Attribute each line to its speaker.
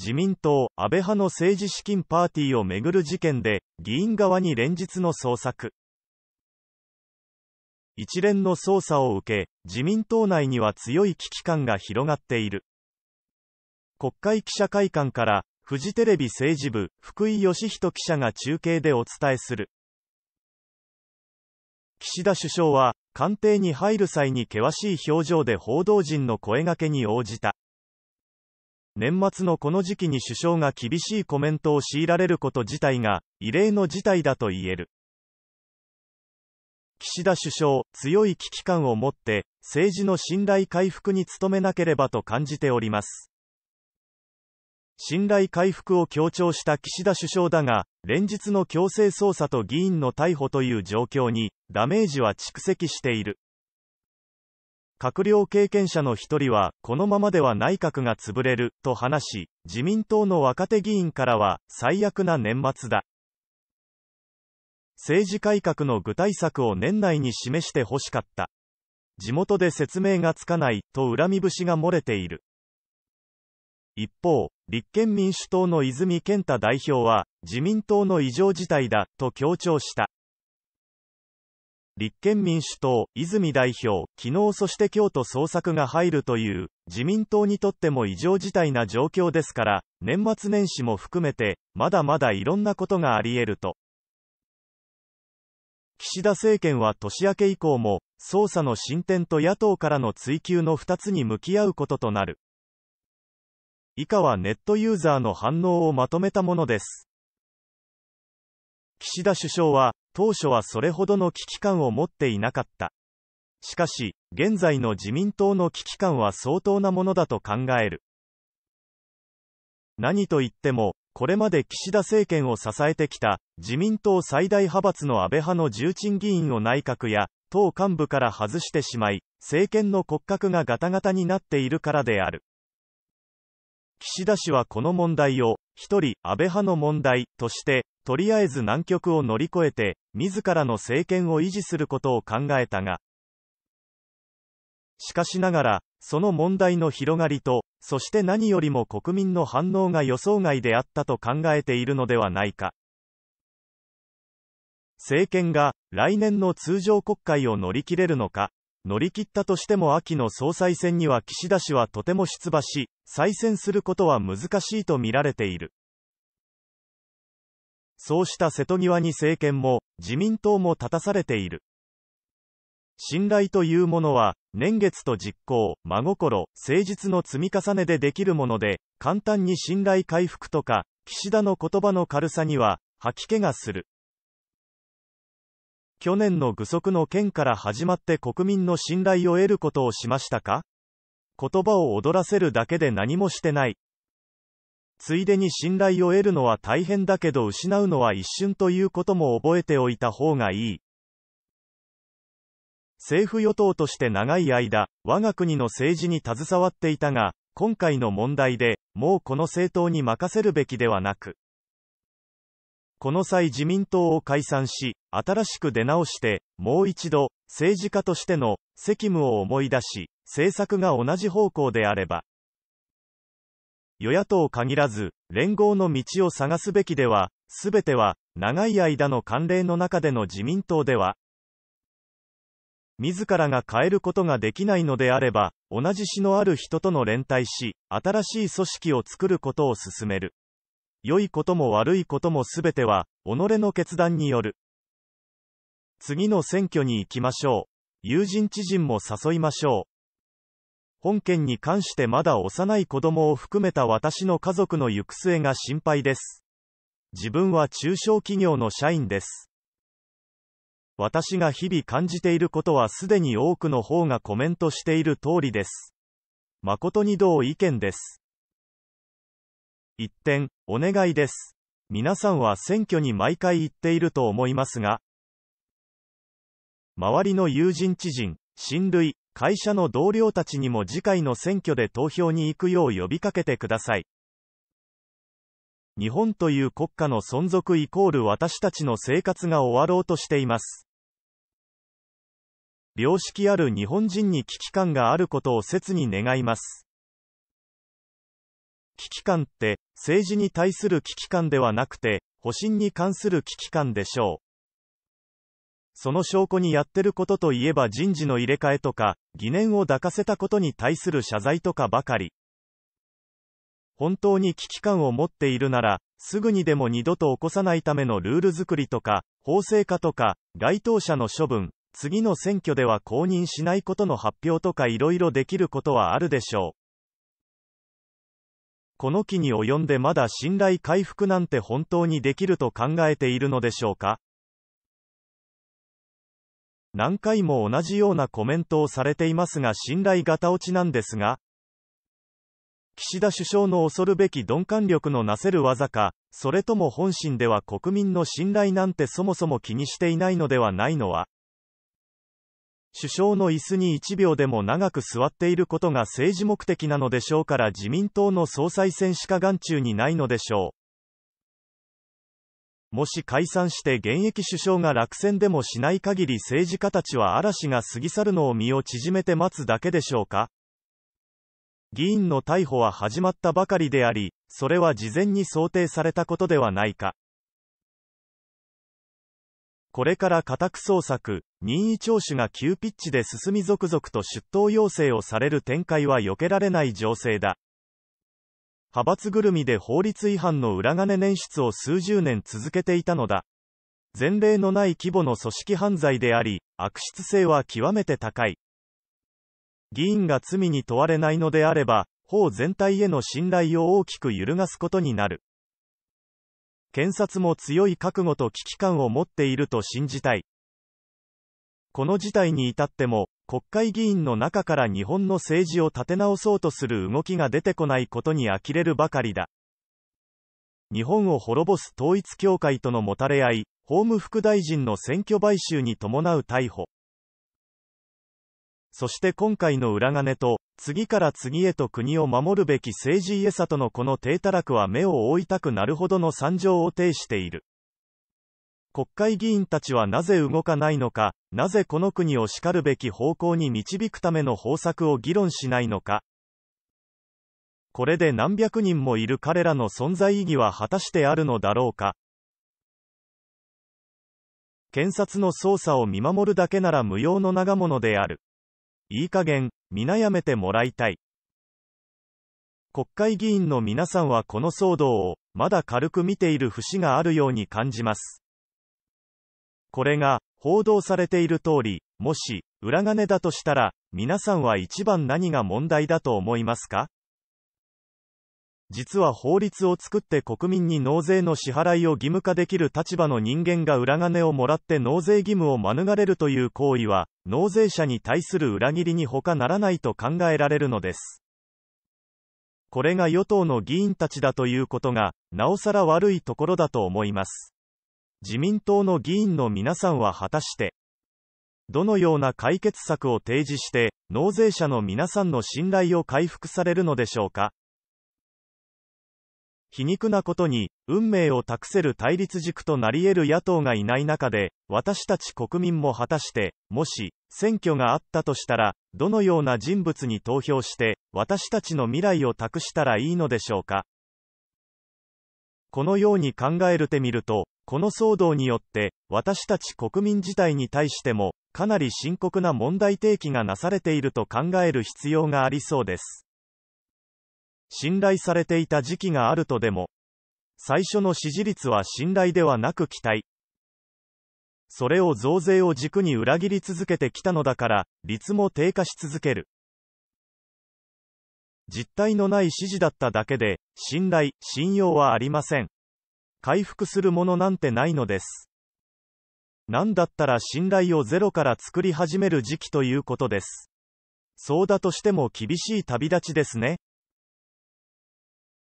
Speaker 1: 自民党、安倍派の政治資金パーティーをめぐる事件で、議員側に連日の捜索。一連の捜査を受け、自民党内には強い危機感が広がっている。国会記者会館から、フジテレビ政治部、福井義人記者が中継でお伝えする。岸田首相は、官邸に入る際に険しい表情で報道陣の声がけに応じた。年末のこの時期に首相が厳しいコメントを強いられること自体が、異例の事態だと言える。岸田首相、強い危機感を持って、政治の信頼回復に努めなければと感じております。信頼回復を強調した岸田首相だが、連日の強制捜査と議員の逮捕という状況に、ダメージは蓄積している。閣僚経験者の一人は、このままでは内閣が潰れる、と話し、自民党の若手議員からは、最悪な年末だ。政治改革の具体策を年内に示してほしかった。地元で説明がつかない、と恨み節が漏れている。一方、立憲民主党の泉健太代表は、自民党の異常事態だ、と強調した。立憲民主党、泉代表、昨日そして京都と捜索が入るという、自民党にとっても異常事態な状況ですから、年末年始も含めて、まだまだいろんなことがあり得ると。岸田政権は年明け以降も、捜査の進展と野党からの追及の2つに向き合うこととなる。以下はネットユーザーの反応をまとめたものです。岸田首相は、当初はそれほどの危機感を持っていなかった。しかし、現在の自民党の危機感は相当なものだと考える。何と言っても、これまで岸田政権を支えてきた、自民党最大派閥の安倍派の重鎮議員を内閣や、党幹部から外してしまい、政権の骨格がガタガタになっているからである。岸田氏はこの問題を、一人、安倍派の問題、として、とりあえず難局を乗り越えて、自らの政権を維持することを考えたが、しかしながら、その問題の広がりと、そして何よりも国民の反応が予想外であったと考えているのではないか。政権が来年の通常国会を乗り切れるのか、乗り切ったとしても秋の総裁選には岸田氏はとても出馬し、再選することは難しいとみられている。そうした瀬戸際に政権も、自民党も立たされている。信頼というものは、年月と実行、真心、誠実の積み重ねでできるもので、簡単に信頼回復とか、岸田の言葉の軽さには、吐き気がする。去年の愚足の件から始まって国民の信頼を得ることをしましたか言葉を踊らせるだけで何もしてない。ついでに信頼を得るのは大変だけど失うのは一瞬ということも覚えておいた方がいい。政府与党として長い間、我が国の政治に携わっていたが、今回の問題で、もうこの政党に任せるべきではなく、この際自民党を解散し、新しく出直して、もう一度、政治家としての責務を思い出し、政策が同じ方向であれば、与野党限らず、連合の道を探すべきでは、すべては、長い間の慣例の中での自民党では、自らが変えることができないのであれば、同じ詩のある人との連帯し、新しい組織を作ることを進める。良いことも悪いこともすべては、己の決断による。次の選挙に行きましょう。友人知人も誘いましょう。本件に関してまだ幼い子供を含めた私の家族の行く末が心配です。自分は中小企業の社員です。私が日々感じていることはすでに多くの方がコメントしている通りです。誠に同意見です。一点、お願いです。皆さんは選挙に毎回行っていると思いますが、周りの友人知人、親類、会社の同僚たちにも次回の選挙で投票に行くよう呼びかけてください。日本という国家の存続イコール私たちの生活が終わろうとしています。良識ある日本人に危機感があることを切に願います。危機感って、政治に対する危機感ではなくて、保身に関する危機感でしょう。その証拠にやってることといえば人事の入れ替えとか、疑念を抱かせたことに対する謝罪とかばかり。本当に危機感を持っているなら、すぐにでも二度と起こさないためのルール作りとか、法制化とか、該当者の処分、次の選挙では公認しないことの発表とかいろいろできることはあるでしょう。この期に及んでまだ信頼回復なんて本当にできると考えているのでしょうか何回も同じようなコメントをされていますが信頼がた落ちなんですが、岸田首相の恐るべき鈍感力のなせる技か、それとも本心では国民の信頼なんてそもそも気にしていないのではないのは首相の椅子に1秒でも長く座っていることが政治目的なのでしょうから自民党の総裁選しか眼中にないのでしょう。もし解散して現役首相が落選でもしない限り政治家たちは嵐が過ぎ去るのを身を縮めて待つだけでしょうか議員の逮捕は始まったばかりであり、それは事前に想定されたことではないか。これから家宅捜索、任意聴取が急ピッチで進み続々と出頭要請をされる展開は避けられない情勢だ。派閥ぐるみで法律違反の裏金捻出を数十年続けていたのだ。前例のない規模の組織犯罪であり、悪質性は極めて高い。議員が罪に問われないのであれば、法全体への信頼を大きく揺るがすことになる。検察も強い覚悟と危機感を持っていると信じたい。この事態に至っても、国会議員の中から日本の政治を立て直そうとする動きが出てこないことに呆れるばかりだ。日本を滅ぼす統一教会とのもたれ合い、法務副大臣の選挙買収に伴う逮捕。そして今回の裏金と、次から次へと国を守るべき政治家さとのこの低たらくは目を覆いたくなるほどの惨状を呈している。国会議員たちはなぜ動かないのか、なぜこの国を叱るべき方向に導くための方策を議論しないのか。これで何百人もいる彼らの存在意義は果たしてあるのだろうか。検察の捜査を見守るだけなら無用の長者である。いい加減、皆やめてもらいたい。国会議員の皆さんはこの騒動を、まだ軽く見ている節があるように感じます。これが、報道されている通り、もし、裏金だとしたら、皆さんは一番何が問題だと思いますか実は法律を作って国民に納税の支払いを義務化できる立場の人間が裏金をもらって納税義務を免れるという行為は、納税者に対する裏切りに他ならないと考えられるのです。これが与党の議員たちだということが、なおさら悪いところだと思います。自民党の議員の皆さんは果たして、どのような解決策を提示して、納税者の皆さんの信頼を回復されるのでしょうか。皮肉なことに、運命を託せる対立軸となり得る野党がいない中で、私たち国民も果たして、もし、選挙があったとしたら、どのような人物に投票して、私たちの未来を託したらいいのでしょうか。このように考えるてみると、この騒動によって、私たち国民自体に対しても、かなり深刻な問題提起がなされていると考える必要がありそうです。信頼されていた時期があるとでも、最初の支持率は信頼ではなく期待。それを増税を軸に裏切り続けてきたのだから、率も低下し続ける。実体のない指示だっただけで、信頼、信用はありません。回復するものなんてないのです。なんだったら信頼をゼロから作り始める時期ということです。そうだとしても厳しい旅立ちですね。